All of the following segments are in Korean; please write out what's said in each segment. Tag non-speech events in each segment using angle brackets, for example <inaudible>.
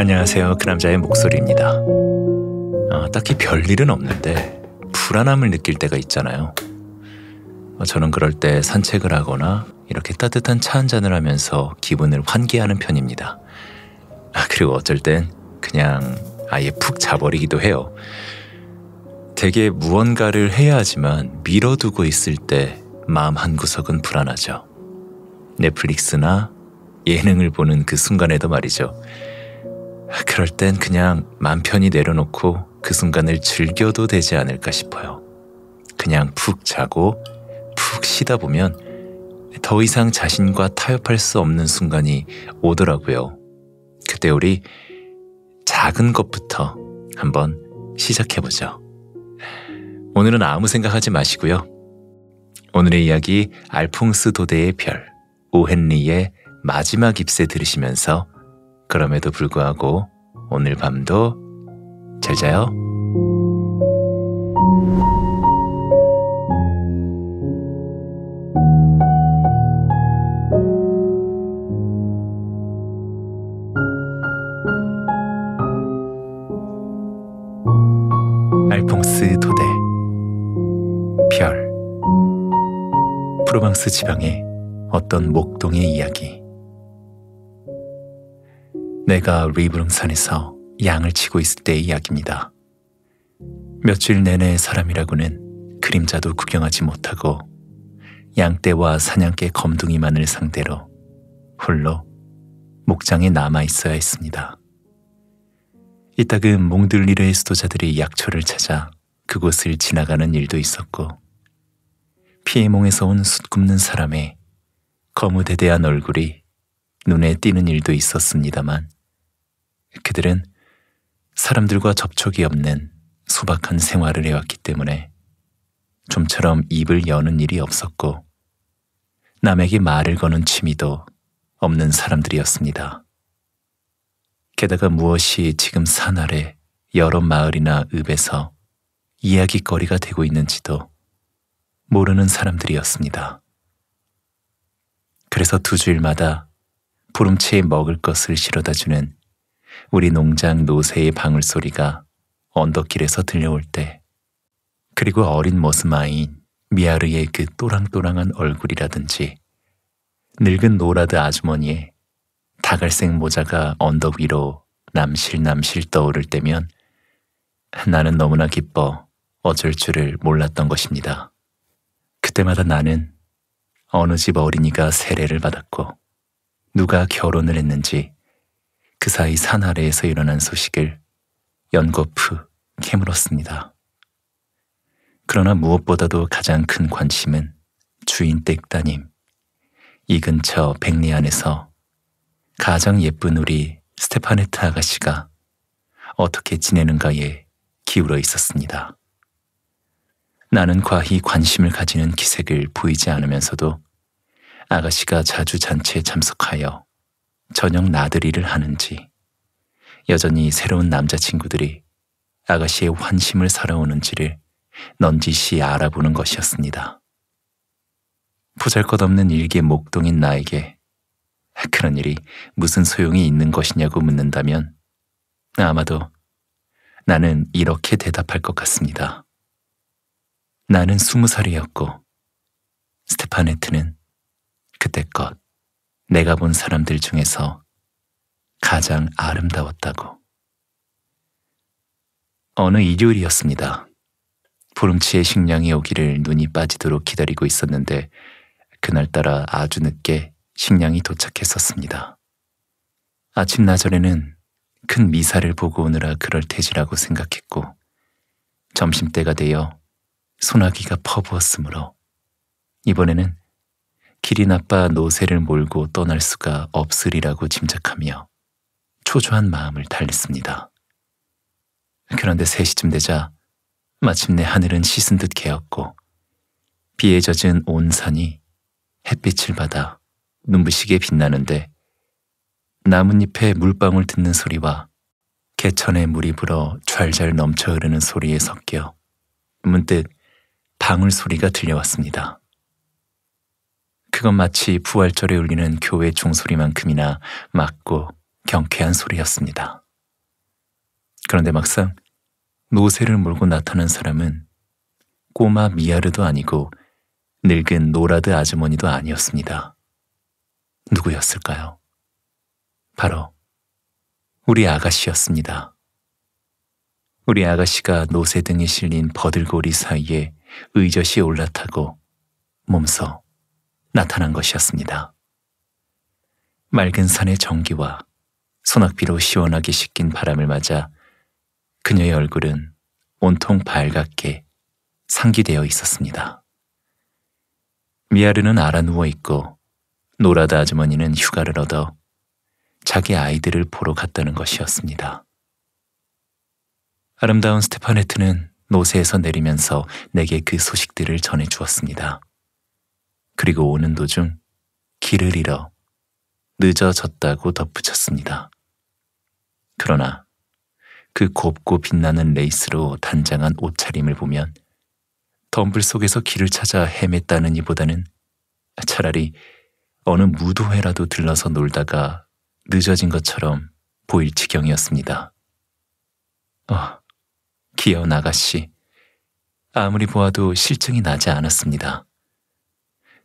안녕하세요. 그 남자의 목소리입니다. 아, 딱히 별일은 없는데 불안함을 느낄 때가 있잖아요. 어, 저는 그럴 때 산책을 하거나 이렇게 따뜻한 차 한잔을 하면서 기분을 환기하는 편입니다. 아, 그리고 어쩔 땐 그냥 아예 푹 자버리기도 해요. 되게 무언가를 해야 하지만 밀어두고 있을 때 마음 한구석은 불안하죠. 넷플릭스나 예능을 보는 그 순간에도 말이죠. 그럴 땐 그냥 맘 편히 내려놓고 그 순간을 즐겨도 되지 않을까 싶어요. 그냥 푹 자고 푹 쉬다 보면 더 이상 자신과 타협할 수 없는 순간이 오더라고요. 그때 우리 작은 것부터 한번 시작해보죠. 오늘은 아무 생각하지 마시고요. 오늘의 이야기 알퐁스 도대의 별, 오헨리의 마지막 입세 들으시면서 그럼에도 불구하고 오늘 밤도 잘 자요. 알퐁스 도델 별 프로방스 지방의 어떤 목동의 이야기 내가 리브릉산에서 양을 치고 있을 때의 이야기입니다. 며칠 내내 사람이라고는 그림자도 구경하지 못하고 양떼와 사냥개 검둥이만을 상대로 홀로 목장에 남아 있어야 했습니다. 이따금 몽들리르의 수도자들이 약초를 찾아 그곳을 지나가는 일도 있었고 피해몽에서 온 숯굽는 사람의 거무대대한 얼굴이 눈에 띄는 일도 있었습니다만 그들은 사람들과 접촉이 없는 소박한 생활을 해왔기 때문에 좀처럼 입을 여는 일이 없었고 남에게 말을 거는 취미도 없는 사람들이었습니다. 게다가 무엇이 지금 산 아래 여러 마을이나 읍에서 이야기거리가 되고 있는지도 모르는 사람들이었습니다. 그래서 두 주일마다 부름치에 먹을 것을 실어다 주는 우리 농장 노새의 방울소리가 언덕길에서 들려올 때 그리고 어린 모습 아이인 미아르의 그 또랑또랑한 얼굴이라든지 늙은 노라드 아주머니의 다갈색 모자가 언덕 위로 남실남실 떠오를 때면 나는 너무나 기뻐 어쩔 줄을 몰랐던 것입니다. 그때마다 나는 어느 집 어린이가 세례를 받았고 누가 결혼을 했는지 그 사이 산 아래에서 일어난 소식을 연거푸 캐물었습니다. 그러나 무엇보다도 가장 큰 관심은 주인 댁 따님, 이 근처 백리 안에서 가장 예쁜 우리 스테파네타 아가씨가 어떻게 지내는가에 기울어 있었습니다. 나는 과히 관심을 가지는 기색을 보이지 않으면서도 아가씨가 자주 잔치에 참석하여 저녁 나들이를 하는지 여전히 새로운 남자친구들이 아가씨의 환심을 살아오는지를 넌지시 알아보는 것이었습니다. 부잘것없는 일개 목동인 나에게 그런 일이 무슨 소용이 있는 것이냐고 묻는다면 아마도 나는 이렇게 대답할 것 같습니다. 나는 스무 살이었고 스테파네트는 그때껏 내가 본 사람들 중에서 가장 아름다웠다고. 어느 일요일이었습니다. 부름치의 식량이 오기를 눈이 빠지도록 기다리고 있었는데 그날따라 아주 늦게 식량이 도착했었습니다. 아침 나절에는 큰 미사를 보고 오느라 그럴 테지라고 생각했고 점심때가 되어 소나기가 퍼부었으므로 이번에는 길이 나빠 노새를 몰고 떠날 수가 없으리라고 짐작하며 초조한 마음을 달랬습니다. 그런데 3시쯤 되자 마침내 하늘은 씻은 듯 개었고 비에 젖은 온 산이 햇빛을 받아 눈부시게 빛나는데 나뭇잎에 물방울 듣는 소리와 개천에 물이 불어 좔좔 넘쳐 흐르는 소리에 섞여 문득 방울 소리가 들려왔습니다. 그건 마치 부활절에 울리는 교회 종소리만큼이나 맑고 경쾌한 소리였습니다. 그런데 막상 노새를 몰고 나타난 사람은 꼬마 미아르도 아니고 늙은 노라드 아주머니도 아니었습니다. 누구였을까요? 바로 우리 아가씨였습니다. 우리 아가씨가 노새 등에 실린 버들고리 사이에 의젓이 올라타고 몸서 나타난 것이었습니다. 맑은 산의 정기와 소낙비로 시원하게 씻긴 바람을 맞아 그녀의 얼굴은 온통 밝게 았 상기되어 있었습니다. 미아르는 알아 누워 있고 노라다 아주머니는 휴가를 얻어 자기 아이들을 보러 갔다는 것이었습니다. 아름다운 스테파네트는 노새에서 내리면서 내게 그 소식들을 전해 주었습니다. 그리고 오는 도중 길을 잃어 늦어졌다고 덧붙였습니다. 그러나 그 곱고 빛나는 레이스로 단장한 옷차림을 보면 덤불 속에서 길을 찾아 헤맸다는 이보다는 차라리 어느 무도회라도 들러서 놀다가 늦어진 것처럼 보일 지경이었습니다. 어, 기어나가씨 아무리 보아도 실증이 나지 않았습니다.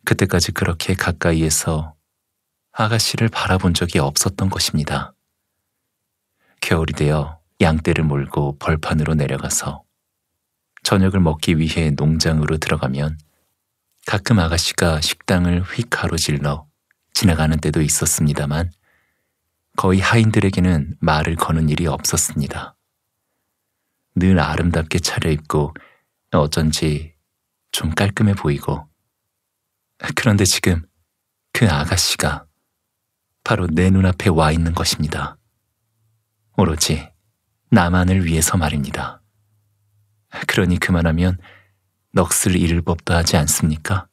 그때까지 그렇게 가까이에서 아가씨를 바라본 적이 없었던 것입니다. 겨울이 되어 양떼를 몰고 벌판으로 내려가서 저녁을 먹기 위해 농장으로 들어가면 가끔 아가씨가 식당을 휙 가로질러 지나가는 때도 있었습니다만 거의 하인들에게는 말을 거는 일이 없었습니다. 늘 아름답게 차려입고 어쩐지 좀 깔끔해 보이고 그런데 지금 그 아가씨가 바로 내 눈앞에 와 있는 것입니다. 오로지 나만을 위해서 말입니다. 그러니 그만하면 넋을 잃을 법도 하지 않습니까?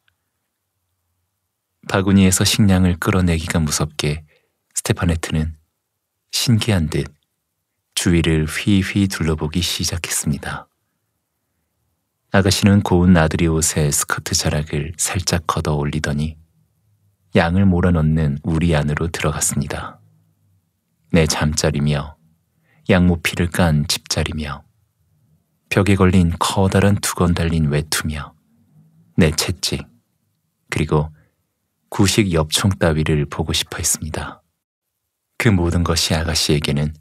바구니에서 식량을 끌어내기가 무섭게 스테파네트는 신기한 듯 주위를 휘휘 둘러보기 시작했습니다. 아가씨는 고운 나들이 옷에 스커트 자락을 살짝 걷어 올리더니 양을 몰아넣는 우리 안으로 들어갔습니다. 내 잠자리며 양모피를 깐 집자리며 벽에 걸린 커다란 두건 달린 외투며 내 채찍 그리고 구식 엽총 따위를 보고 싶어 했습니다. 그 모든 것이 아가씨에게는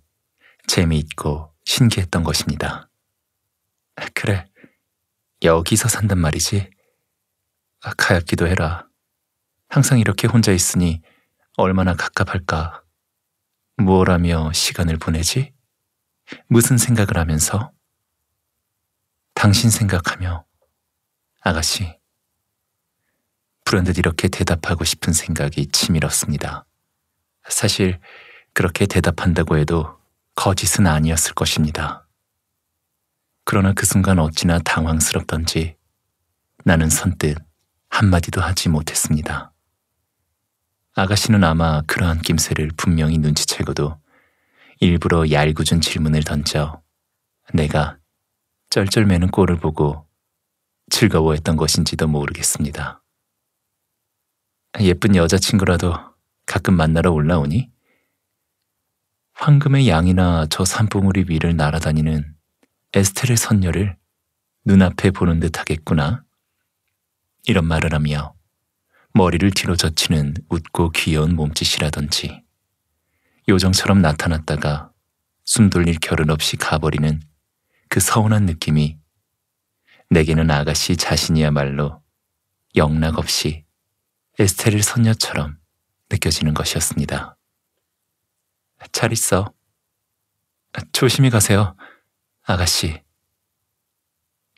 재미있고 신기했던 것입니다. 그래, 여기서 산단 말이지. 아, 가엾기도 해라. 항상 이렇게 혼자 있으니 얼마나 갑갑할까. 무엇 하며 시간을 보내지? 무슨 생각을 하면서? 당신 생각하며 아가씨 불현듯 이렇게 대답하고 싶은 생각이 치밀었습니다. 사실 그렇게 대답한다고 해도 거짓은 아니었을 것입니다. 그러나 그 순간 어찌나 당황스럽던지 나는 선뜻 한마디도 하지 못했습니다. 아가씨는 아마 그러한 낌새를 분명히 눈치채고도 일부러 얄궂은 질문을 던져 내가 쩔쩔매는 꼴을 보고 즐거워했던 것인지도 모르겠습니다. 예쁜 여자친구라도 가끔 만나러 올라오니? 황금의 양이나 저 산봉우리 위를 날아다니는 에스텔의 선녀를 눈앞에 보는 듯 하겠구나. 이런 말을 하며 머리를 뒤로 젖히는 웃고 귀여운 몸짓이라든지 요정처럼 나타났다가 숨 돌릴 결른 없이 가버리는 그 서운한 느낌이 내게는 아가씨 자신이야말로 영락 없이 에스테를 선녀처럼 느껴지는 것이었습니다. 잘 있어. 조심히 가세요. 아가씨.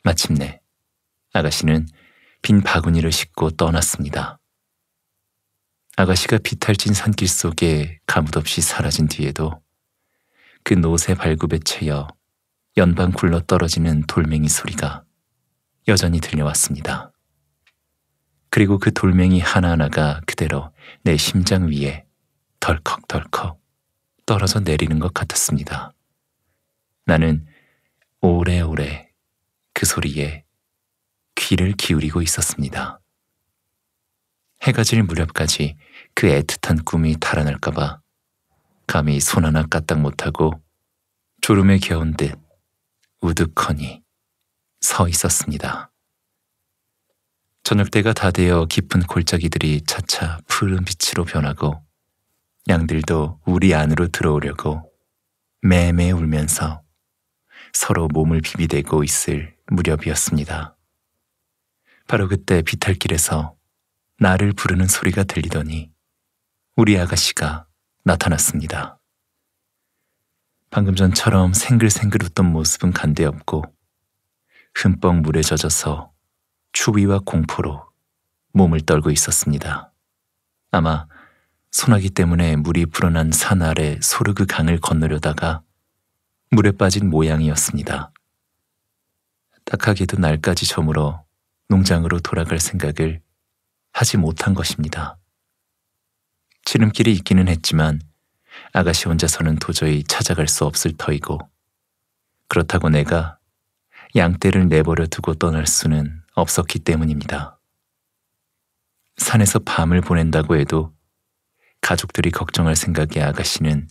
마침내 아가씨는 빈 바구니를 싣고 떠났습니다. 아가씨가 비탈진 산길 속에 가뭇없이 사라진 뒤에도 그 노새 발굽에 채여 연방 굴러 떨어지는 돌멩이 소리가 여전히 들려왔습니다. 그리고 그 돌멩이 하나하나가 그대로 내 심장 위에 덜컥덜컥 떨어져 내리는 것 같았습니다. 나는 오래오래 그 소리에 귀를 기울이고 있었습니다. 해가 질 무렵까지 그 애틋한 꿈이 달아날까봐 감히 손 하나 까딱 못하고 졸음에 겨운 듯 우두커니 서 있었습니다. 저녁 때가 다 되어 깊은 골짜기들이 차차 푸른 빛으로 변하고 양들도 우리 안으로 들어오려고 매매 울면서 서로 몸을 비비대고 있을 무렵이었습니다. 바로 그때 비탈길에서 나를 부르는 소리가 들리더니 우리 아가씨가 나타났습니다. 방금 전처럼 생글생글 웃던 모습은 간대없고 흠뻑 물에 젖어서 추위와 공포로 몸을 떨고 있었습니다. 아마 소나기 때문에 물이 불어난 산 아래 소르그 강을 건너려다가 물에 빠진 모양이었습니다. 딱하게도 날까지 저물어 농장으로 돌아갈 생각을 하지 못한 것입니다. 지름길이 있기는 했지만 아가씨 혼자서는 도저히 찾아갈 수 없을 터이고 그렇다고 내가 양떼를 내버려 두고 떠날 수는 없었기 때문입니다. 산에서 밤을 보낸다고 해도 가족들이 걱정할 생각에 아가씨는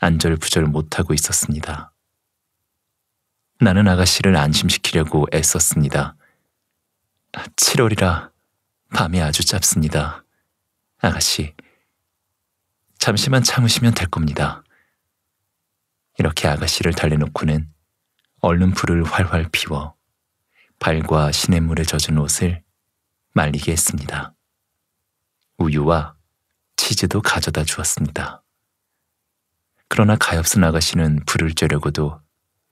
안절부절 못하고 있었습니다. 나는 아가씨를 안심시키려고 애썼습니다. 7월이라 밤이 아주 짧습니다. 아가씨, 잠시만 참으시면 될 겁니다. 이렇게 아가씨를 달래놓고는 얼른 불을 활활 피워 발과 시냇물에 젖은 옷을 말리게 했습니다. 우유와 치즈도 가져다 주었습니다. 그러나 가엾은 아가씨는 불을 쬐려고도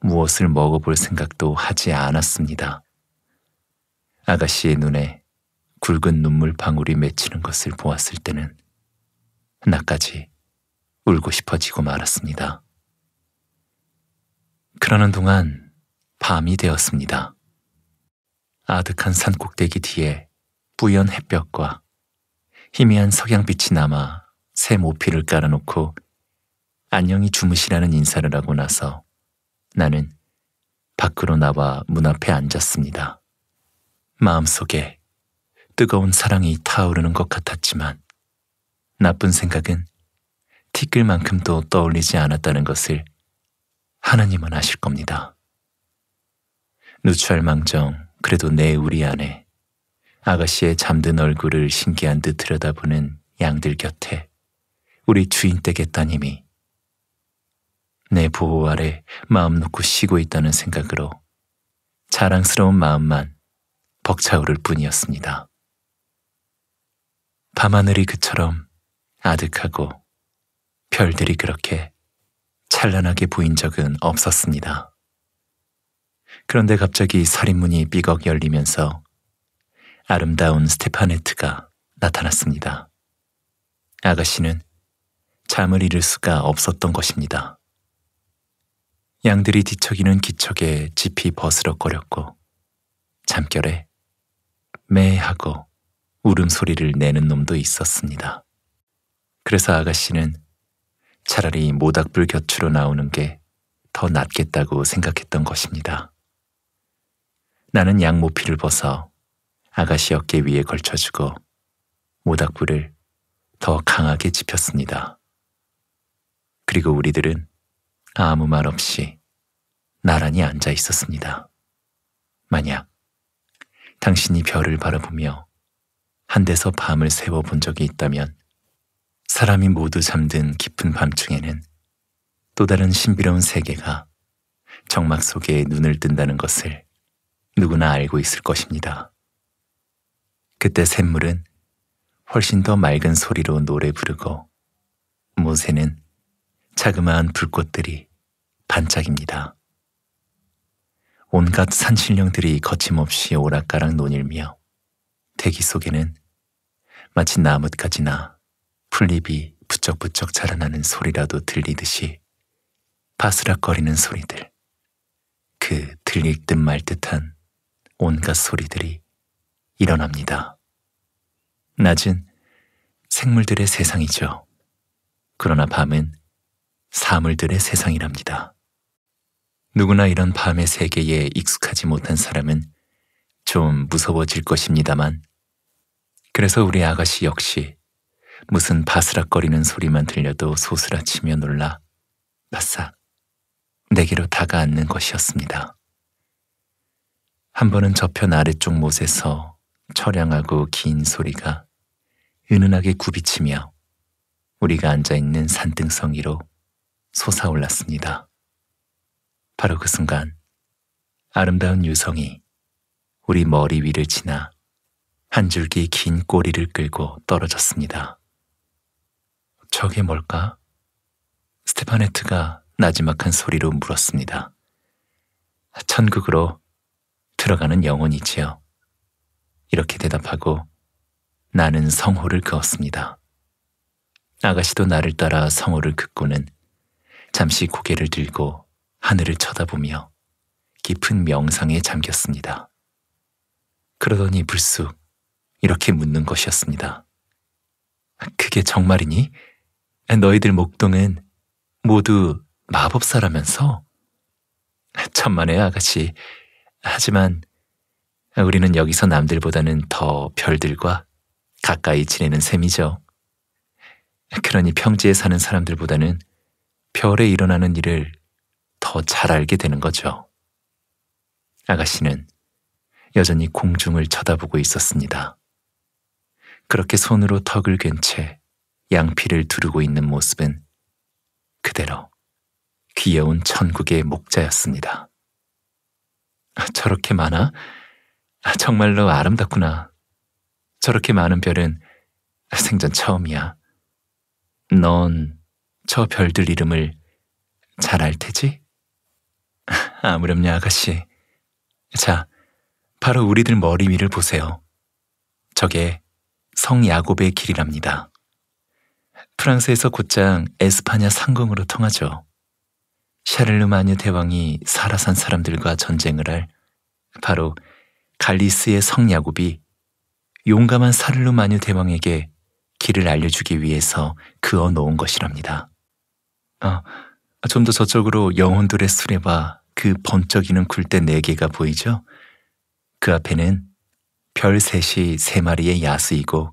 무엇을 먹어볼 생각도 하지 않았습니다. 아가씨의 눈에 굵은 눈물 방울이 맺히는 것을 보았을 때는 나까지 울고 싶어지고 말았습니다. 그러는 동안 밤이 되었습니다. 아득한 산 꼭대기 뒤에 뿌연 햇볕과 희미한 석양빛이 남아 새 모피를 깔아놓고 안녕히 주무시라는 인사를 하고 나서 나는 밖으로 나와 문 앞에 앉았습니다. 마음속에 뜨거운 사랑이 타오르는 것 같았지만 나쁜 생각은 티끌만큼도 떠올리지 않았다는 것을 하나님은 아실 겁니다. 누추할망정 그래도 내 우리 안에 아가씨의 잠든 얼굴을 신기한 듯 들여다보는 양들 곁에 우리 주인 댁의 따님이 내 보호 아래 마음 놓고 쉬고 있다는 생각으로 자랑스러운 마음만 벅차오를 뿐이었습니다. 밤하늘이 그처럼 아득하고 별들이 그렇게 찬란하게 보인 적은 없었습니다. 그런데 갑자기 살인문이 삐걱 열리면서 아름다운 스테파네트가 나타났습니다. 아가씨는 잠을 잃을 수가 없었던 것입니다. 양들이 뒤척이는 기척에 집이 버스럭거렸고 잠결에 매 하고 울음소리를 내는 놈도 있었습니다. 그래서 아가씨는 차라리 모닥불 곁으로 나오는 게 더 낫겠다고 생각했던 것입니다. 나는 양모피를 벗어 아가씨 어깨 위에 걸쳐주고 모닥불을 더 강하게 집혔습니다. 그리고 우리들은 아무 말 없이 나란히 앉아 있었습니다. 만약 당신이 별을 바라보며 한 데서 밤을 세워본 적이 있다면 사람이 모두 잠든 깊은 밤중에는 또 다른 신비로운 세계가 정막 속에 눈을 뜬다는 것을 누구나 알고 있을 것입니다. 그때 샘물은 훨씬 더 맑은 소리로 노래 부르고 모세는 자그마한 불꽃들이 반짝입니다. 온갖 산신령들이 거침없이 오락가락 논일며 대기 속에는 마치 나뭇가지나 풀잎이 부쩍부쩍 자라나는 소리라도 들리듯이 바스락거리는 소리들, 그 들릴 듯 말 듯한 온갖 소리들이 일어납니다. 낮은 생물들의 세상이죠. 그러나 밤은 사물들의 세상이랍니다. 누구나 이런 밤의 세계에 익숙하지 못한 사람은 좀 무서워질 것입니다만 그래서 우리 아가씨 역시 무슨 바스락거리는 소리만 들려도 소스라치며 놀라 바싹 내게로 다가앉는 것이었습니다. 한 번은 저편 아래쪽 못에서 철량하고긴 소리가 은은하게 굽이치며 우리가 앉아있는 산등성이로 솟아올랐습니다. 바로 그 순간 아름다운 유성이 우리 머리 위를 지나 한 줄기 긴 꼬리를 끌고 떨어졌습니다. 저게 뭘까? 스테파네트가 나지막한 소리로 물었습니다. 천국으로 들어가는 영혼이지요. 이렇게 대답하고 나는 성호를 그었습니다. 아가씨도 나를 따라 성호를 긋고는 잠시 고개를 들고 하늘을 쳐다보며 깊은 명상에 잠겼습니다. 그러더니 불쑥 이렇게 묻는 것이었습니다. 그게 정말이니? 너희들 목동은 모두 마법사라면서? 천만에 아가씨. 하지만 우리는 여기서 남들보다는 더 별들과 가까이 지내는 셈이죠. 그러니 평지에 사는 사람들보다는 별에 일어나는 일을 더 잘 알게 되는 거죠. 아가씨는 여전히 공중을 쳐다보고 있었습니다. 그렇게 손으로 턱을 괜채 양피를 두르고 있는 모습은 그대로 귀여운 천국의 목자였습니다. 아, 저렇게 많아? 아, 정말로 아름답구나. 저렇게 많은 별은 생전 처음이야. 넌저 별들 이름을 잘 알 테지? <laughs> 아무렴요, 아가씨. 자, 바로 우리들 머리 위를 보세요. 저게 성 야곱의 길이랍니다. 프랑스에서 곧장 에스파냐 상공으로 통하죠. 샤를르마뉴 대왕이 살아산 사람들과 전쟁을 할 바로 갈리스의 성 야곱이 용감한 사를르마뉴 대왕에게 길을 알려주기 위해서 그어 놓은 것이랍니다. 아, 아 좀 더 저쪽으로 영혼들의 수레와 그 번쩍이는 굴대 네 개가 보이죠? 그 앞에는 별 셋이 세 마리의 야수이고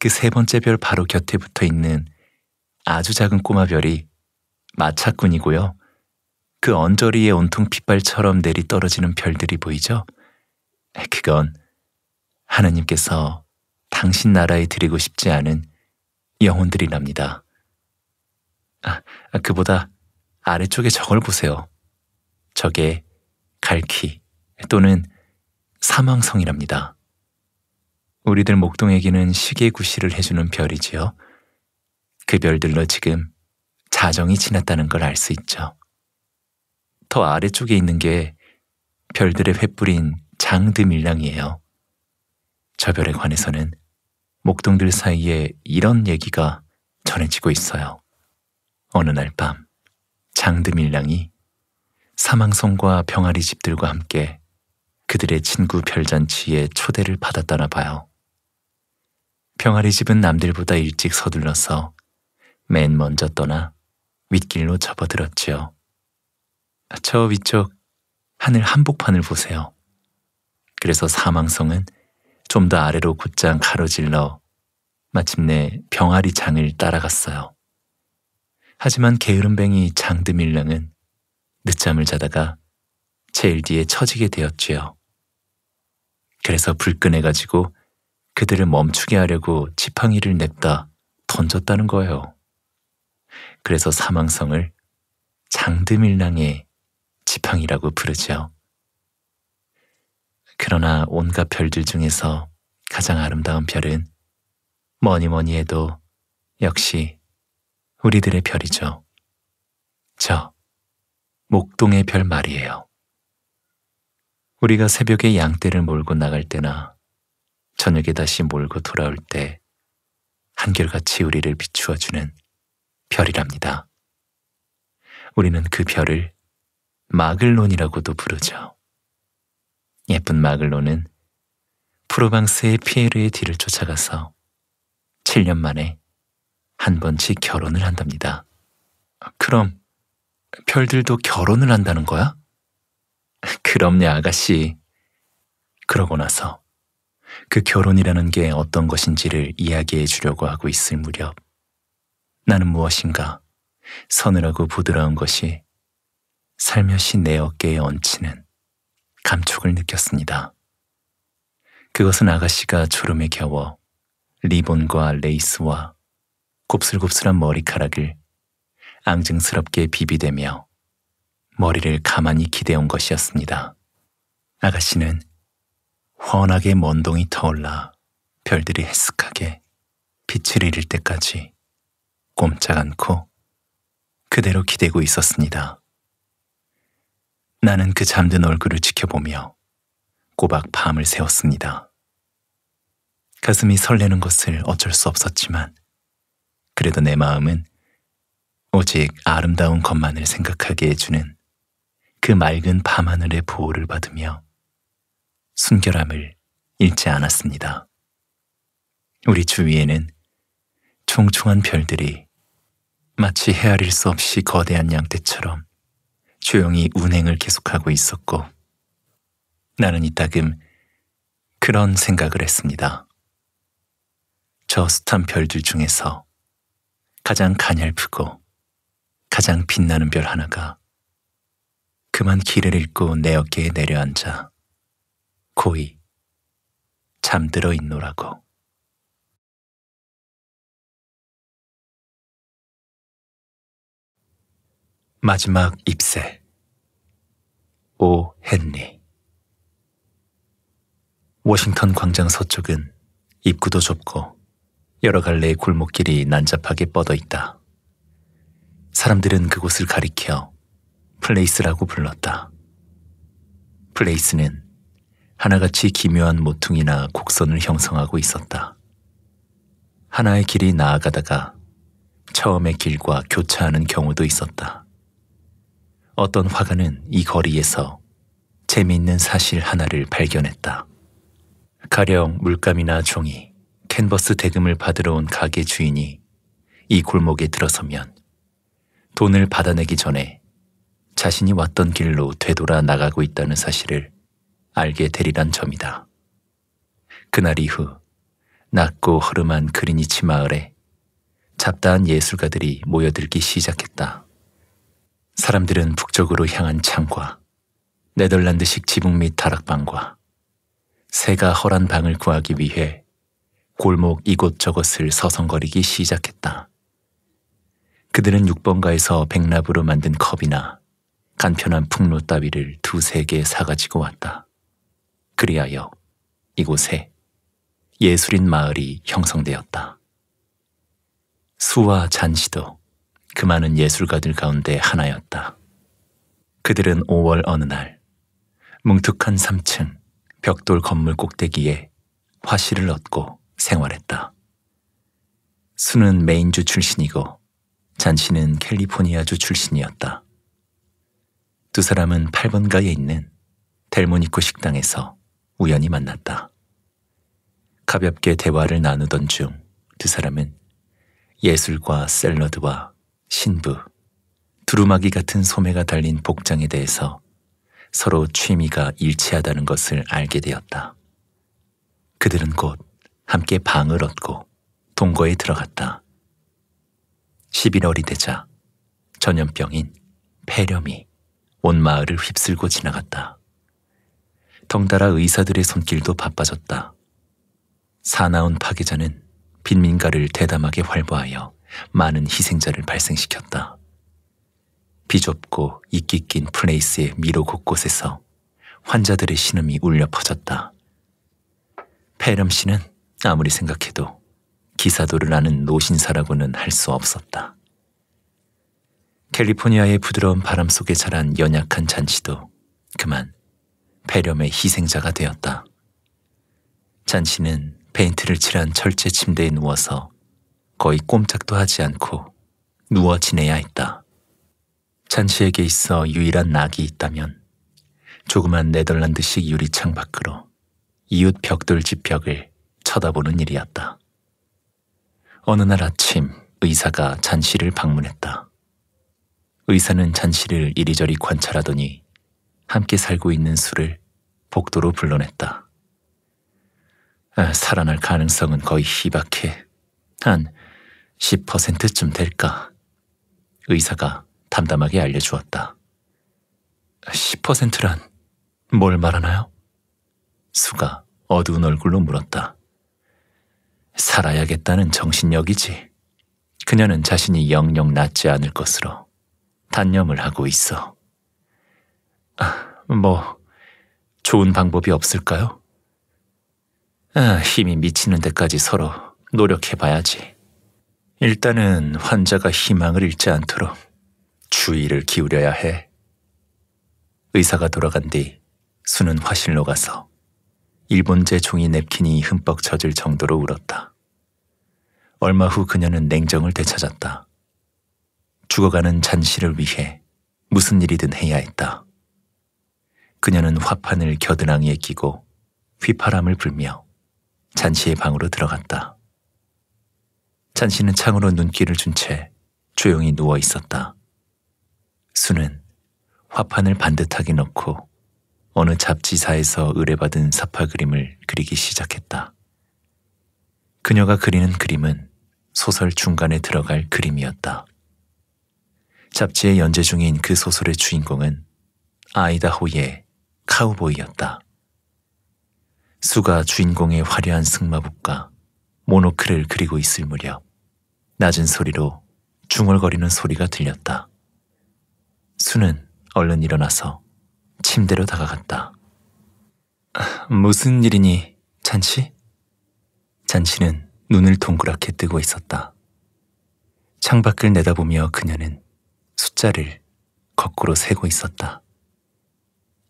그 세 번째 별 바로 곁에 붙어 있는 아주 작은 꼬마별이 마차꾼이고요. 그 언저리에 온통 빗발처럼 내리 떨어지는 별들이 보이죠? 그건 하나님께서 당신 나라에 드리고 싶지 않은 영혼들이랍니다. 아, 그보다 아래쪽에 저걸 보세요. 저게 갈퀴 또는 사망성이랍니다. 우리들 목동에게는 시계 구실을 해주는 별이지요. 그 별들로 지금 자정이 지났다는 걸 알 수 있죠. 더 아래쪽에 있는 게 별들의 횃불인 장드밀랑이에요. 저 별에 관해서는 목동들 사이에 이런 얘기가 전해지고 있어요. 어느 날 밤 장드밀 랑이 사망성과 병아리 집들과 함께 그들의 친구 별잔치에 초대를 받았다나 봐요. 병아리 집은 남들보다 일찍 서둘러서 맨 먼저 떠나 윗길로 접어들었지요. 저 위쪽 하늘 한복판을 보세요. 그래서 사망성은 좀 더 아래로 곧장 가로질러 마침내 병아리 장을 따라갔어요. 하지만 게으름뱅이 장드밀랑은 늦잠을 자다가 제일 뒤에 처지게 되었지요. 그래서 불끈해가지고 그들을 멈추게 하려고 지팡이를 냅다 던졌다는 거예요. 그래서 사망성을 장드밀랑의 지팡이라고 부르지요. 그러나 온갖 별들 중에서 가장 아름다운 별은 뭐니 뭐니 해도 역시 우리들의 별이죠. 저, 목동의 별 말이에요. 우리가 새벽에 양떼를 몰고 나갈 때나 저녁에 다시 몰고 돌아올 때 한결같이 우리를 비추어주는 별이랍니다. 우리는 그 별을 마글론이라고도 부르죠. 예쁜 마글론은 프로방스의 피에르의 뒤를 쫓아가서 7년 만에 한 번씩 결혼을 한답니다. 그럼 별들도 결혼을 한다는 거야? 그럼요, 아가씨. 그러고 나서 그 결혼이라는 게 어떤 것인지를 이야기해 주려고 하고 있을 무렵 나는 무엇인가 서늘하고 부드러운 것이 살며시 내 어깨에 얹히는 감촉을 느꼈습니다. 그것은 아가씨가 졸음에 겨워 리본과 레이스와 곱슬곱슬한 머리카락을 앙증스럽게 비비대며 머리를 가만히 기대온 것이었습니다. 아가씨는 훤하게 먼동이 터올라 별들이 해쓱하게 빛을 잃을 때까지 꼼짝 않고 그대로 기대고 있었습니다. 나는 그 잠든 얼굴을 지켜보며 꼬박 밤을 새웠습니다. 가슴이 설레는 것을 어쩔 수 없었지만 그래도 내 마음은 오직 아름다운 것만을 생각하게 해주는 그 맑은 밤하늘의 보호를 받으며 순결함을 잃지 않았습니다. 우리 주위에는 총총한 별들이 마치 헤아릴 수 없이 거대한 양떼처럼 조용히 운행을 계속하고 있었고 나는 이따금 그런 생각을 했습니다. 저 숱한 별들 중에서 가장 가냘프고 가장 빛나는 별 하나가 그만 길을 잃고 내 어깨에 내려앉아 고이 잠들어 있노라고. 마지막 입새 오 헨리 워싱턴 광장 서쪽은 입구도 좁고 여러 갈래의 골목길이 난잡하게 뻗어 있다. 사람들은 그곳을 가리켜 플레이스라고 불렀다. 플레이스는 하나같이 기묘한 모퉁이나 곡선을 형성하고 있었다. 하나의 길이 나아가다가 처음의 길과 교차하는 경우도 있었다. 어떤 화가는 이 거리에서 재미있는 사실 하나를 발견했다. 가령 물감이나 종이, 캔버스 대금을 받으러 온 가게 주인이 이 골목에 들어서면 돈을 받아내기 전에 자신이 왔던 길로 되돌아 나가고 있다는 사실을 알게 되리란 점이다. 그날 이후 낮고 허름한 그리니치 마을에 잡다한 예술가들이 모여들기 시작했다. 사람들은 북쪽으로 향한 창과 네덜란드식 지붕 및 다락방과 새가 허란 방을 구하기 위해 골목 이곳저곳을 서성거리기 시작했다. 그들은 6번가에서 백납으로 만든 컵이나 간편한 풍로 따위를 두세 개 사가지고 왔다. 그리하여 이곳에 예술인 마을이 형성되었다. 수와 잔시도 그 많은 예술가들 가운데 하나였다. 그들은 5월 어느 날 뭉툭한 3층 벽돌 건물 꼭대기에 화실을 얻고 생활했다. 수는 메인주 출신이고 잔씨는 캘리포니아주 출신이었다. 두 사람은 8번가에 있는 델모니코 식당에서 우연히 만났다. 가볍게 대화를 나누던 중 두 사람은 예술과 샐러드와 신부, 두루마기 같은 소매가 달린 복장에 대해서 서로 취미가 일치하다는 것을 알게 되었다. 그들은 곧 함께 방을 얻고 동거에 들어갔다. 11월이 되자 전염병인 폐렴이 온 마을을 휩쓸고 지나갔다. 덩달아 의사들의 손길도 바빠졌다. 사나운 파괴자는 빈민가를 대담하게 활보하여 많은 희생자를 발생시켰다. 비좁고 이끼 낀 플레이스의 미로 곳곳에서 환자들의 신음이 울려 퍼졌다. 폐렴 씨는 아무리 생각해도 기사도를 아는 노신사라고는 할 수 없었다. 캘리포니아의 부드러운 바람 속에 자란 연약한 잔치도 그만 폐렴의 희생자가 되었다. 잔치는 페인트를 칠한 철제 침대에 누워서 거의 꼼짝도 하지 않고 누워 지내야 했다. 잔치에게 있어 유일한 낙이 있다면 조그만 네덜란드식 유리창 밖으로 이웃 벽돌 집 벽을 쳐다보는 일이었다. 어느 날 아침 의사가 잔씨를 방문했다. 의사는 잔씨를 이리저리 관찰하더니 함께 살고 있는 수를 복도로 불러냈다. 아, 살아날 가능성은 거의 희박해. 한 10%쯤 될까? 의사가 담담하게 알려주었다. 10%란 뭘 말하나요? 수가 어두운 얼굴로 물었다. 살아야겠다는 정신력이지. 그녀는 자신이 영영 낫지 않을 것으로 단념을 하고 있어. 아, 뭐, 좋은 방법이 없을까요? 아, 힘이 미치는 데까지 서로 노력해봐야지. 일단은 환자가 희망을 잃지 않도록 주의를 기울여야 해. 의사가 돌아간 뒤 수는 화실로 가서 일본제 종이 냅킨이 흠뻑 젖을 정도로 울었다. 얼마 후 그녀는 냉정을 되찾았다. 죽어가는 잔씨를 위해 무슨 일이든 해야 했다. 그녀는 화판을 겨드랑이에 끼고 휘파람을 불며 잔씨의 방으로 들어갔다. 잔씨는 창으로 눈길을 준 채 조용히 누워 있었다. 수는 화판을 반듯하게 넣고 어느 잡지사에서 의뢰받은 사파 그림을 그리기 시작했다. 그녀가 그리는 그림은 소설 중간에 들어갈 그림이었다. 잡지에 연재 중인 그 소설의 주인공은 아이다호의 카우보이였다. 수가 주인공의 화려한 승마복과 모노크를 그리고 있을 무렵 낮은 소리로 중얼거리는 소리가 들렸다. 수는 얼른 일어나서 침대로 다가갔다. 무슨 일이니, 잔치? 잔치는 눈을 동그랗게 뜨고 있었다. 창밖을 내다보며 그녀는 숫자를 거꾸로 세고 있었다.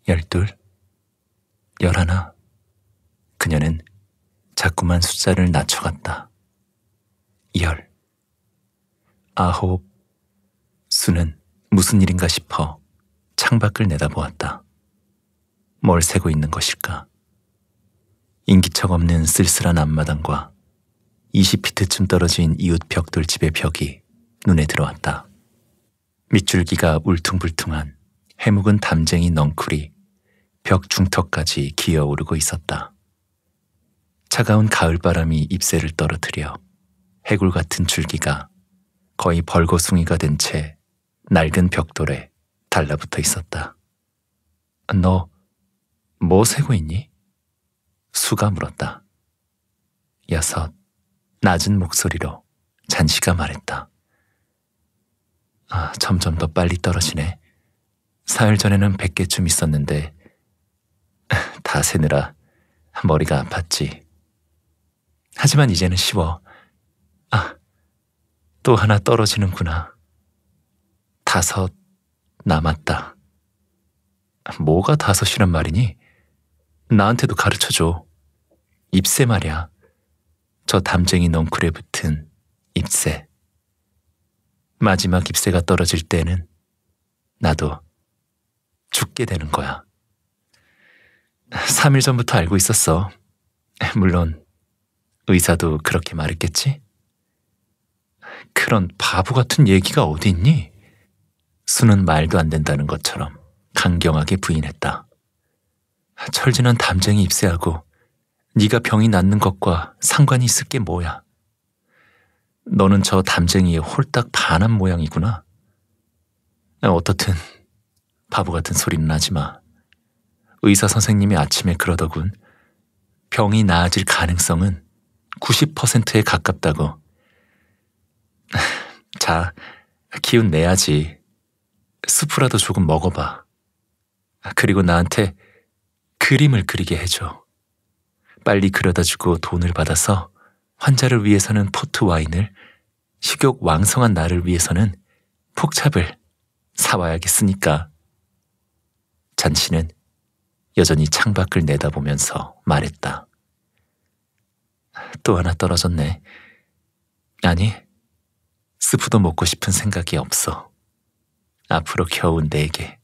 열둘, 열하나. 그녀는 자꾸만 숫자를 낮춰갔다. 열, 아홉. 수는 무슨 일인가 싶어 창밖을 내다보았다. 뭘 세고 있는 것일까? 인기척 없는 쓸쓸한 앞마당과 20피트쯤 떨어진 이웃 벽돌집의 벽이 눈에 들어왔다. 밑줄기가 울퉁불퉁한 해묵은 담쟁이 넝쿨이 벽 중턱까지 기어오르고 있었다. 차가운 가을바람이 잎새를 떨어뜨려 해골 같은 줄기가 거의 벌거숭이가 된 채 낡은 벽돌에 달라붙어 있었다. 너뭐 세고 있니? 수가 물었다. 여섯, 낮은 목소리로 잔시가 말했다. 아, 점점 더 빨리 떨어지네. 사흘 전에는 100개쯤 있었는데 <laughs> 다 세느라 머리가 아팠지. 하지만 이제는 쉬워. 아, 또 하나 떨어지는구나. 다섯 남았다. 뭐가 다섯이란 말이니? 나한테도 가르쳐줘. 입새 말이야. 저 담쟁이 넝쿨에 붙은 입새 마지막 입새가 떨어질 때는 나도 죽게 되는 거야. 3일 전부터 알고 있었어. 물론 의사도 그렇게 말했겠지? 그런 바보 같은 얘기가 어디 있니? 수는 말도 안 된다는 것처럼 강경하게 부인했다. 철진한 담쟁이 입세하고 네가 병이 낫는 것과 상관이 있을 게 뭐야? 너는 저 담쟁이의 홀딱 반한 모양이구나. 어떻든 바보 같은 소리는 하지 마. 의사 선생님이 아침에 그러더군. 병이 나아질 가능성은 90%에 가깝다고. <laughs> 자, 기운 내야지. 수프라도 조금 먹어봐. 그리고 나한테 그림을 그리게 해줘. 빨리 그려다 주고 돈을 받아서 환자를 위해서는 포트 와인을, 식욕 왕성한 나를 위해서는 폭찹을 사와야겠으니까. 잔치는 여전히 창밖을 내다보면서 말했다. 또 하나 떨어졌네. 아니, 스프도 먹고 싶은 생각이 없어. 앞으로 겨우 내게. 네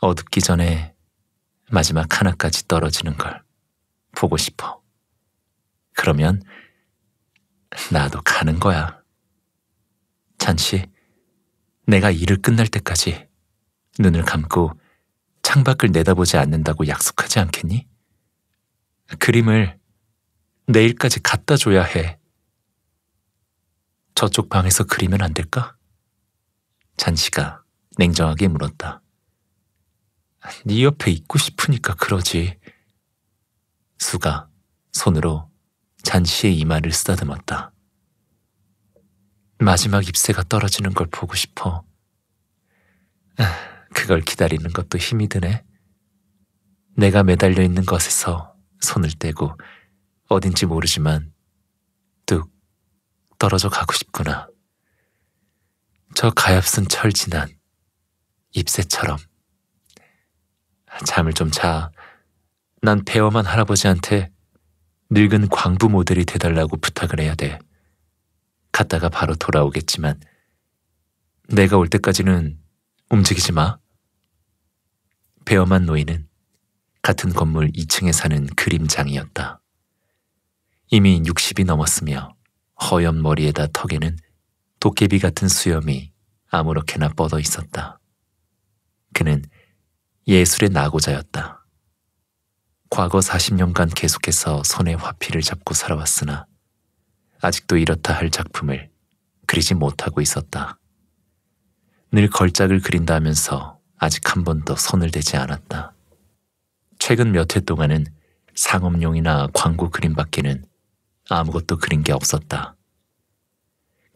어둡기 전에 마지막 하나까지 떨어지는 걸 보고 싶어. 그러면 나도 가는 거야. 잔치, 내가 일을 끝날 때까지 눈을 감고 창밖을 내다보지 않는다고 약속하지 않겠니? 그림을 내일까지 갖다 줘야 해. 저쪽 방에서 그리면 안 될까? 잔씨가 냉정하게 물었다. 네 옆에 있고 싶으니까 그러지. 수가 손으로 잔시의 이마를 쓰다듬었다. 마지막 잎새가 떨어지는 걸 보고 싶어. 아, 그걸 기다리는 것도 힘이 드네. 내가 매달려 있는 것에서 손을 떼고 어딘지 모르지만 뚝 떨어져 가고 싶구나. 저 가엾은 철 지난 잎새처럼. 잠을 좀 자. 난 배엄한 할아버지한테 늙은 광부 모델이 돼달라고 부탁을 해야 돼. 갔다가 바로 돌아오겠지만 내가 올 때까지는 움직이지 마. 배엄한 노인은 같은 건물 2층에 사는 그림장이었다. 이미 60이 넘었으며 허연 머리에다 턱에는 도깨비 같은 수염이 아무렇게나 뻗어 있었다. 그는 예술의 낙오자였다. 과거 40년간 계속해서 손에 화피를 잡고 살아왔으나 아직도 이렇다 할 작품을 그리지 못하고 있었다. 늘 걸작을 그린다 하면서 아직 한 번도 손을 대지 않았다. 최근 몇 해 동안은 상업용이나 광고 그림밖에는 아무것도 그린 게 없었다.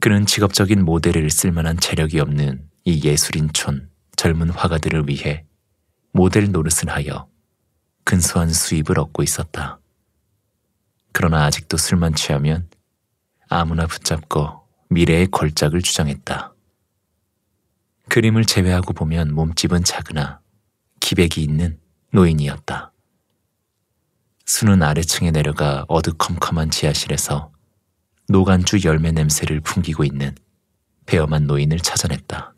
그는 직업적인 모델을 쓸만한 재력이 없는 이 예술인촌 젊은 화가들을 위해 모델 노릇을 하여 근소한 수입을 얻고 있었다. 그러나 아직도 술만 취하면 아무나 붙잡고 미래의 걸작을 주장했다. 그림을 제외하고 보면 몸집은 작으나 기백이 있는 노인이었다. 수는 아래층에 내려가 어두컴컴한 지하실에서 노간주 열매 냄새를 풍기고 있는 배엄한 노인을 찾아냈다.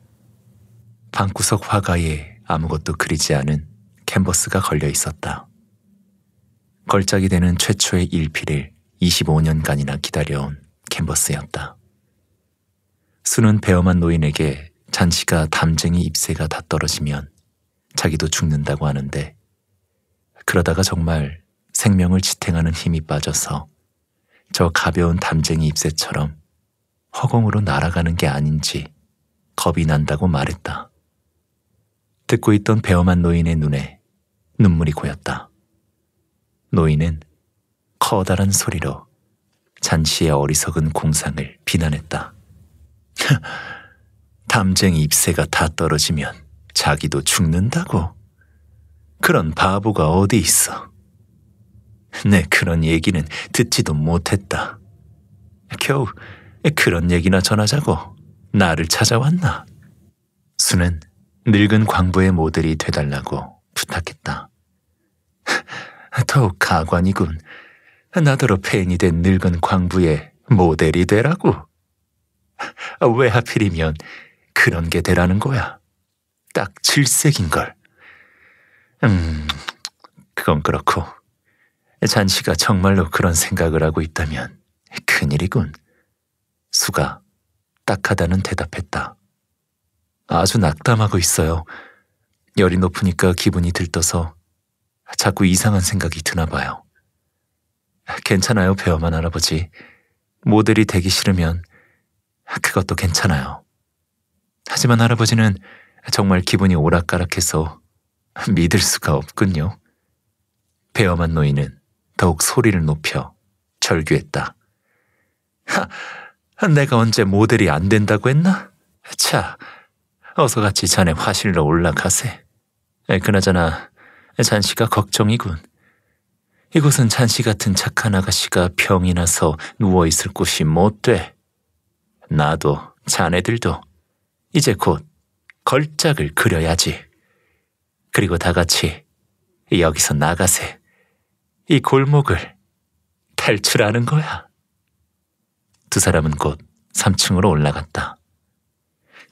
방구석 화가의 아무것도 그리지 않은 캔버스가 걸려 있었다. 걸작이 되는 최초의 일필을 25년간이나 기다려온 캔버스였다. 수는 배엄한 노인에게 잔치가 담쟁이 입새가다 떨어지면 자기도 죽는다고 하는데 그러다가 정말 생명을 지탱하는 힘이 빠져서 저 가벼운 담쟁이 입새처럼 허공으로 날아가는 게 아닌지 겁이 난다고 말했다. 듣고 있던 배엄한 노인의 눈에 눈물이 고였다. 노인은 커다란 소리로 잔치의 어리석은 공상을 비난했다. <laughs> 담쟁이 잎새가 다 떨어지면 자기도 죽는다고. 그런 바보가 어디 있어. 내 그런 얘기는 듣지도 못했다. 겨우 그런 얘기나 전하자고 나를 찾아왔나. 수는 늙은 광부의 모델이 되달라고 부탁했다. <laughs> 더욱 가관이군. 나더러 팬이 된 늙은 광부의 모델이 되라고. <laughs> 왜 하필이면 그런 게 되라는 거야. 딱 질색인걸. 음, 그건 그렇고. 잔씨가 정말로 그런 생각을 하고 있다면 큰일이군. 수가 딱하다는 대답했다. 아주 낙담하고 있어요. 열이 높으니까 기분이 들떠서 자꾸 이상한 생각이 드나 봐요. 괜찮아요, 배어만 할아버지. 모델이 되기 싫으면 그것도 괜찮아요. 하지만 할아버지는 정말 기분이 오락가락해서 믿을 수가 없군요. 배어만 노인은 더욱 소리를 높여 절규했다. 하, 내가 언제 모델이 안 된다고 했나? 차, 어서 같이 자네 화실로 올라가세. 그나저나 잔씨가 걱정이군. 이곳은 잔씨 같은 착한 아가씨가 병이 나서 누워있을 곳이 못 돼. 나도 자네들도 이제 곧 걸작을 그려야지. 그리고 다 같이 여기서 나가세. 이 골목을 탈출하는 거야. 두 사람은 곧 3층으로 올라갔다.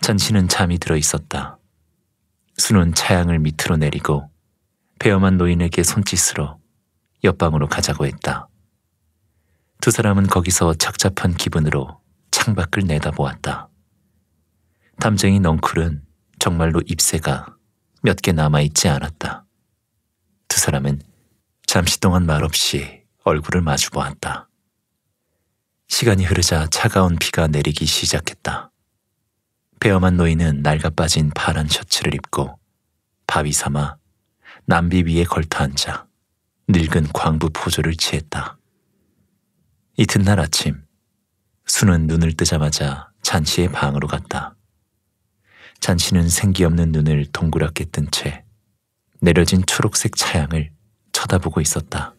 전신은 잠이 들어 있었다. 수는 차양을 밑으로 내리고 배엄한 노인에게 손짓으로 옆방으로 가자고 했다. 두 사람은 거기서 착잡한 기분으로 창밖을 내다보았다. 담쟁이 넝쿨은 정말로 잎새가 몇 개 남아있지 않았다. 두 사람은 잠시 동안 말없이 얼굴을 마주보았다. 시간이 흐르자 차가운 비가 내리기 시작했다. 폐엄한 노인은 낡아빠진 파란 셔츠를 입고 바위 삼아 남비 위에 걸터앉아 늙은 광부 포조를 취했다. 이튿날 아침 수는 눈을 뜨자마자 잔치의 방으로 갔다. 잔치는 생기 없는 눈을 동그랗게 뜬 채 내려진 초록색 차양을 쳐다보고 있었다.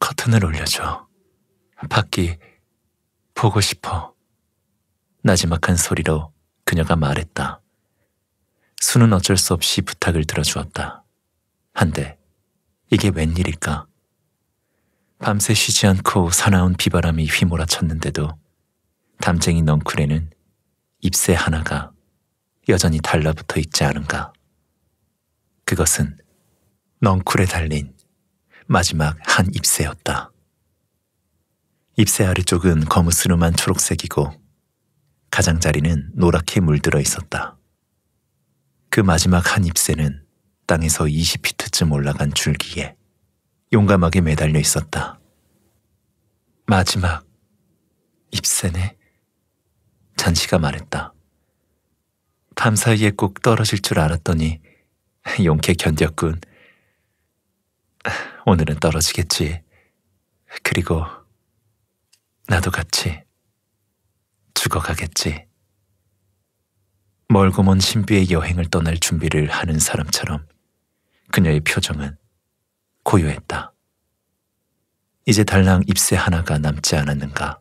커튼을 올려줘. 밖이 보고 싶어. 나지막한 소리로 그녀가 말했다. 수는 어쩔 수 없이 부탁을 들어주었다. 한데 이게 웬일일까? 밤새 쉬지 않고 사나운 비바람이 휘몰아쳤는데도 담쟁이 넝쿨에는 잎새 하나가 여전히 달라붙어 있지 않은가. 그것은 넝쿨에 달린 마지막 한 잎새였다. 잎새 아래쪽은 거무스름한 초록색이고 가장자리는 노랗게 물들어 있었다. 그 마지막 한 잎새는 땅에서 20피트쯤 올라간 줄기에 용감하게 매달려 있었다. 마지막 잎새네. 잔치가 말했다. 밤 사이에 꼭 떨어질 줄 알았더니 용케 견뎠군. 오늘은 떨어지겠지. 그리고 나도 같이. 죽어가겠지. 멀고 먼 신비의 여행을 떠날 준비를 하는 사람처럼 그녀의 표정은 고요했다. 이제 달랑 잎새 하나가 남지 않았는가.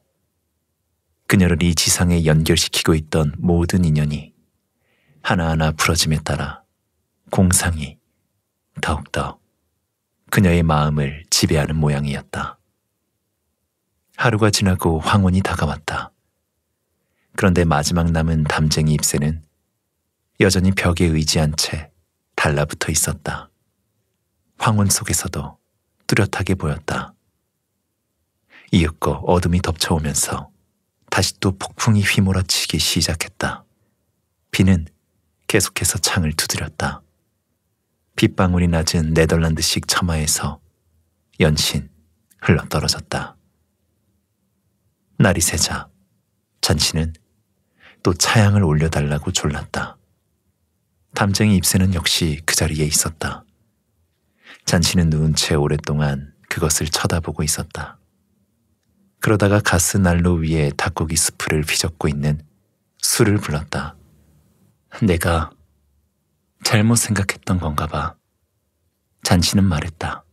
그녀를 이 지상에 연결시키고 있던 모든 인연이 하나하나 부러짐에 따라 공상이 더욱더 그녀의 마음을 지배하는 모양이었다. 하루가 지나고 황혼이 다가왔다. 그런데 마지막 남은 담쟁이 잎새는 여전히 벽에 의지한 채 달라붙어 있었다. 황혼 속에서도 뚜렷하게 보였다. 이윽고 어둠이 덮쳐오면서 다시 또 폭풍이 휘몰아치기 시작했다. 비는 계속해서 창을 두드렸다. 빗방울이 낮은 네덜란드식 처마에서 연신 흘러떨어졌다. 날이 새자 잔치는 또 차양을 올려달라고 졸랐다. 담쟁이 잎새는 역시 그 자리에 있었다. 잔치는 누운 채 오랫동안 그것을 쳐다보고 있었다. 그러다가 가스 난로 위에 닭고기 스프를 휘젓고 있는 술을 불렀다. 내가 잘못 생각했던 건가 봐. 잔치는 말했다.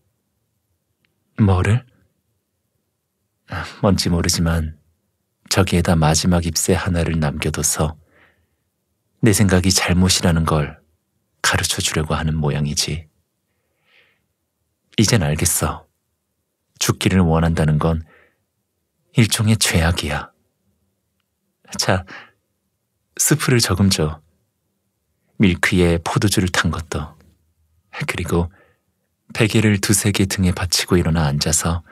뭐를? 아, 뭔지 모르지만 저기에다 마지막 잎새 하나를 남겨둬서 내 생각이 잘못이라는 걸 가르쳐 주려고 하는 모양이지. 이젠 알겠어. 죽기를 원한다는 건 일종의 죄악이야. 자, 스프를 조금 줘. 밀크에 포도주를 탄 것도. 그리고 베개를 두 세 개 등에 받치고 일어나 앉아서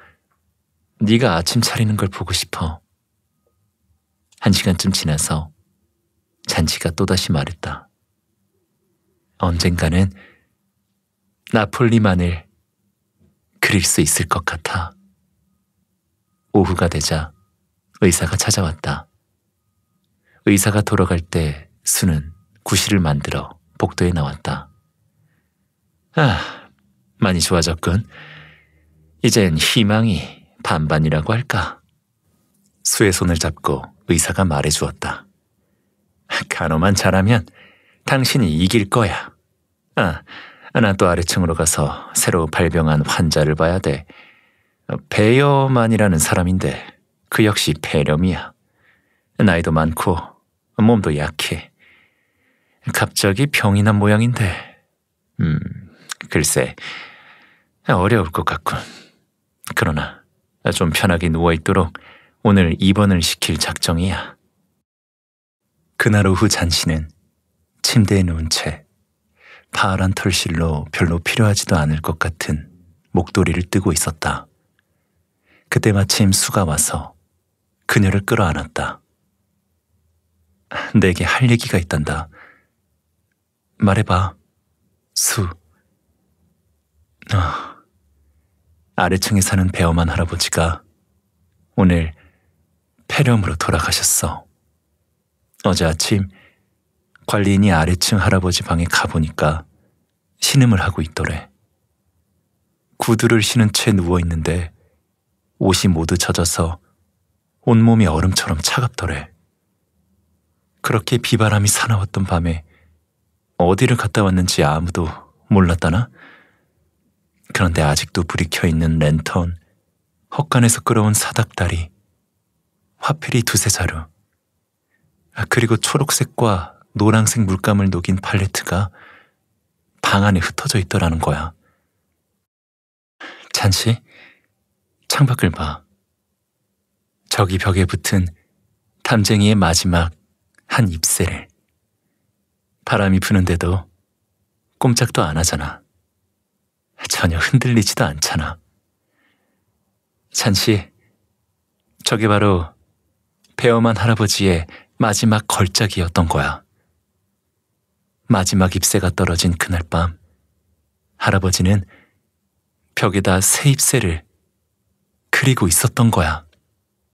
네가 아침 차리는 걸 보고 싶어. 한 시간쯤 지나서 잔치가 또다시 말했다. 언젠가는 나폴리만을 그릴 수 있을 것 같아. 오후가 되자 의사가 찾아왔다. 의사가 돌아갈 때 수는 구실을 만들어 복도에 나왔다. 아, 많이 좋아졌군. 이젠 희망이 반반이라고 할까. 수의 손을 잡고 의사가 말해 주었다. 간호만 잘하면 당신이 이길 거야. 아, 난또 아래층으로 가서 새로 발병한 환자를 봐야 돼. 배여만이라는 사람인데 그 역시 폐렴이야. 나이도 많고 몸도 약해. 갑자기 병이 난 모양인데, 음, 글쎄, 어려울 것 같군. 그러나 좀 편하게 누워있도록 오늘 입원을 시킬 작정이야. 그날 오후 잔씨는 침대에 누운 채 파란 털실로 별로 필요하지도 않을 것 같은 목도리를 뜨고 있었다. 그때 마침 수가 와서 그녀를 끌어안았다. 내게 할 얘기가 있단다. 말해봐, 수. 아, 아래층에 사는 배어만 할아버지가 오늘 폐렴으로 돌아가셨어. 어제 아침 관리인이 아래층 할아버지 방에 가보니까 신음을 하고 있더래. 구두를 신은 채 누워있는데 옷이 모두 젖어서 온몸이 얼음처럼 차갑더래. 그렇게 비바람이 사나웠던 밤에 어디를 갔다 왔는지 아무도 몰랐다나? 그런데 아직도 불이 켜있는 랜턴, 헛간에서 끌어온 사닥다리, 화필이 두세 자루, 아, 그리고 초록색과 노란색 물감을 녹인 팔레트가 방 안에 흩어져 있더라는 거야. 잔시 창밖을 봐. 저기 벽에 붙은 탐쟁이의 마지막 한 잎새를. 바람이 부는데도 꼼짝도 안 하잖아. 전혀 흔들리지도 않잖아. 잔시 저게 바로 배엄한 할아버지의 마지막 걸작이었던 거야. 마지막 잎새가 떨어진 그날 밤, 할아버지는 벽에다 새 잎새를 그리고 있었던 거야.